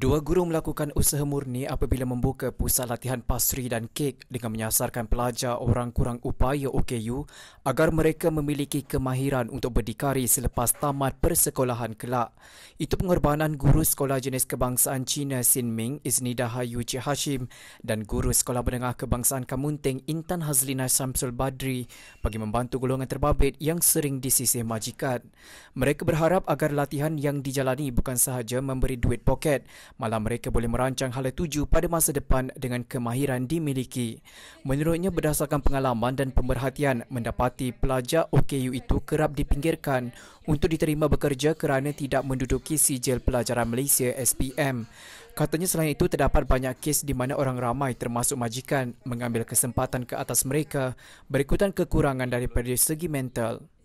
Dua guru melakukan usaha murni apabila membuka pusat latihan pastri dan kek dengan menyasarkan pelajar orang kurang upaya OKU agar mereka memiliki kemahiran untuk berdikari selepas tamat persekolahan kelak. Itu pengorbanan guru sekolah jenis kebangsaan China Sin Ming Isnida Hayu Cik Hashim dan guru sekolah menengah kebangsaan Kamunting Intan Hazlina Samsul Badri bagi membantu golongan terbabit yang sering disisih majikan. Mereka berharap agar latihan yang dijalani bukan sahaja memberi duit poket malah mereka boleh merancang hala tuju pada masa depan dengan kemahiran dimiliki. Menurutnya berdasarkan pengalaman dan pemerhatian, mendapati pelajar OKU itu kerap dipinggirkan untuk diterima bekerja kerana tidak menduduki sijil pelajaran Malaysia SPM. Katanya selain itu terdapat banyak kes di mana orang ramai termasuk majikan mengambil kesempatan ke atas mereka berikutan kekurangan daripada segi mental.